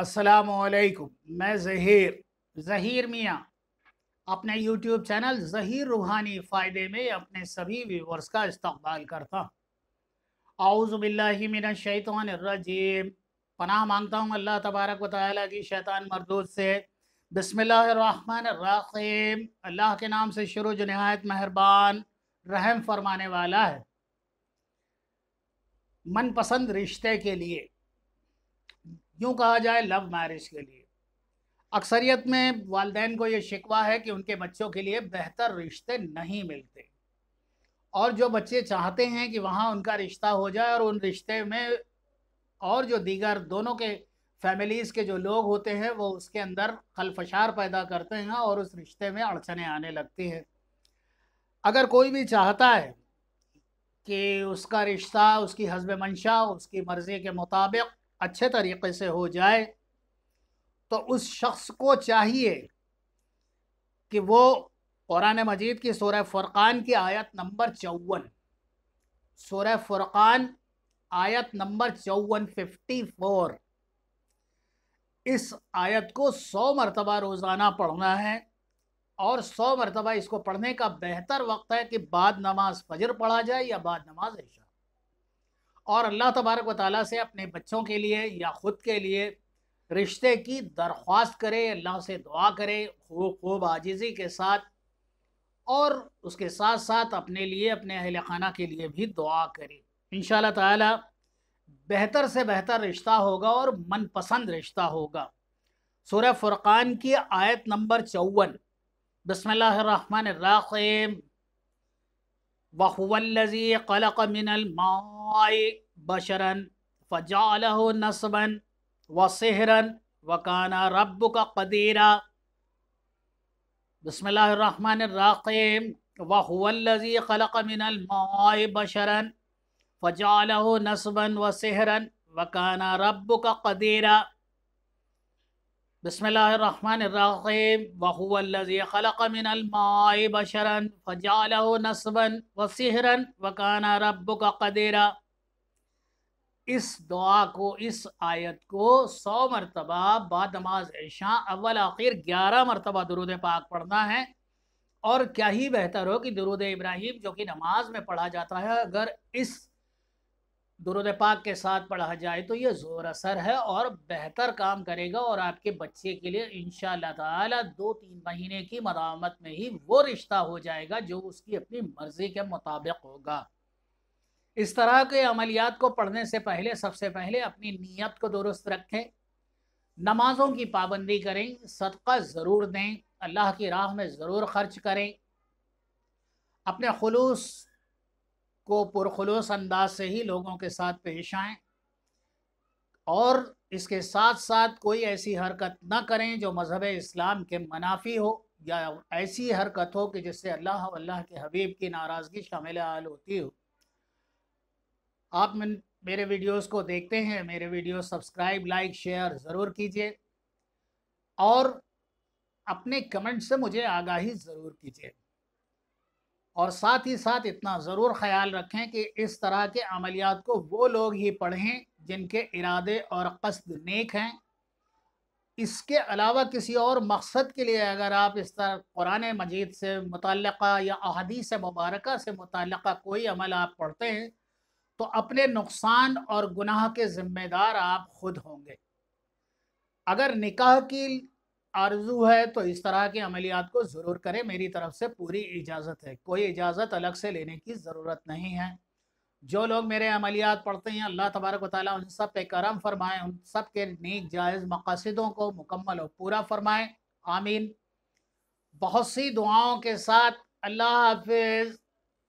असलकुम मैं जहीर जहीर मियाँ अपने यूट्यूब चैनल जहीर रूहानी फ़ायदे में अपने सभी व्यूवर्स का इस्तकबाल करता रजीम पनाह मांगता हूँ अल्लाह तबारक वाली की शैतान मरदूद से बसमीम अल्लाह के नाम से शुरू जो नहायत मेहरबान रहम फरमाने वाला है मनपसंद रिश्ते के लिए यूँ कहा जाए लव मैरिज के लिए अक्सरियत में वालदे को ये शिकवा है कि उनके बच्चों के लिए बेहतर रिश्ते नहीं मिलते और जो बच्चे चाहते हैं कि वहाँ उनका रिश्ता हो जाए और उन रिश्ते में और जो दीगर दोनों के फैमिलीज़ के जो लोग होते हैं वो उसके अंदर खलफशार पैदा करते हैं और उस रिश्ते में अड़चने आने लगती हैं अगर कोई भी चाहता है कि उसका रिश्ता उसकी हजब मंशा उसकी मर्ज़ी के मुताबिक अच्छे तरीके से हो जाए तो उस शख्स को चाहिए कि वो कुरान मजीद की सूर्य फ़ुरक़ान की आयत नंबर चौवन सूर्य फ़ुरक़ान आयत नंबर चौवन फिफ्टी फोर इस आयत को सौ मरतबा रोज़ाना पढ़ना है और सौ मरतबा इसको पढ़ने का बेहतर वक्त है कि बाद नमाज फजर पढ़ा जाए या बाद नमाज इशा और अल्लाह तबारक व ताली से अपने बच्चों के लिए या ख़ुद के लिए रिश्ते की दरख्वास्त करे अल्लाह से दुआ करे खूब खूब आजिज़ी के साथ और उसके साथ साथ अपने लिए अपने अहल खाना के लिए भी दुआ करे इन शाह बेहतर से बेहतर रिश्ता होगा और मनपसंद रिश्ता होगा सूर्य फुरक़ान की आयत नंबर चौवन बसमीम वहुवल्लजी कलक मिनल السماء بشرا فجعله نصبا وصحرا وكان ربك قديرا بسم الله الرحمن الرحيم وهو الذي خلق من الماء بشرا فجعله نصبا وسحرا وكان ربك قديرا بسم الله الرحمن الرحيم وهو الذي خلق من الماء بشرا فجعله نصبا وسحرا وكان ربك قديرا इस दुआ को इस आयत को सौ मरतबा बाद नमाज ऐशा अव्वल आखिर ग्यारह मरतबा दरुद पाक पढ़ना है और क्या ही बेहतर हो कि दरुद इब्राहिम जो कि नमाज में पढ़ा जाता है अगर इस दरुद पाक के साथ पढ़ा जाए तो ये ज़ोर असर है और बेहतर काम करेगा और आपके बच्चे के लिए इन शाह दो तीन महीने की मदामत में ही वो रिश्ता हो जाएगा जो उसकी अपनी मर्ज़ी के मुताबिक होगा इस तरह के अमलियात को पढ़ने से पहले सबसे पहले अपनी नीयत को दुरुस्त रखें नमाज़ों की पाबंदी करें सदका ज़रूर दें अल्लाह की राह में ज़रूर ख़र्च करें अपने खलूस को पुरखलूस अंदाज से ही लोगों के साथ पेश आएँ और इसके साथ साथ कोई ऐसी हरकत ना करें जो मज़हब इस्लाम के मनाफी हो या ऐसी हरकत हो कि जिससे अल्लाह अल्लाह के हबीब की नाराज़गी शामिल आल होती हो आप मन मेरे वीडियोस को देखते हैं मेरे वीडियो सब्सक्राइब लाइक शेयर ज़रूर कीजिए और अपने कमेंट से मुझे आगाही ज़रूर कीजिए और साथ ही साथ इतना ज़रूर ख्याल रखें कि इस तरह के अमलियात को वो लोग ही पढ़ें जिनके इरादे और कस्द नेक हैं इसके अलावा किसी और मकसद के लिए अगर आप इस तरह कुरान मजीद से मुतल या अहदीस मुबारक से मुतल कोई अमल आप पढ़ते हैं तो अपने नुकसान और गुनाह के ज़िम्मेदार आप खुद होंगे अगर निकाह की आरजू है तो इस तरह के अमलियात को ज़रूर करें मेरी तरफ से पूरी इजाज़त है कोई इजाज़त अलग से लेने की ज़रूरत नहीं है जो लोग मेरे अमलियात पढ़ते हैं अल्लाह तबारक वाली उन सब पे करम फरमाएँ उन सब के नेक जायज़ मकासदों को मुकम्मल और पूरा फरमाएँ आमीन बहुत सी दुआओं के साथ अल्लाह हाफिज़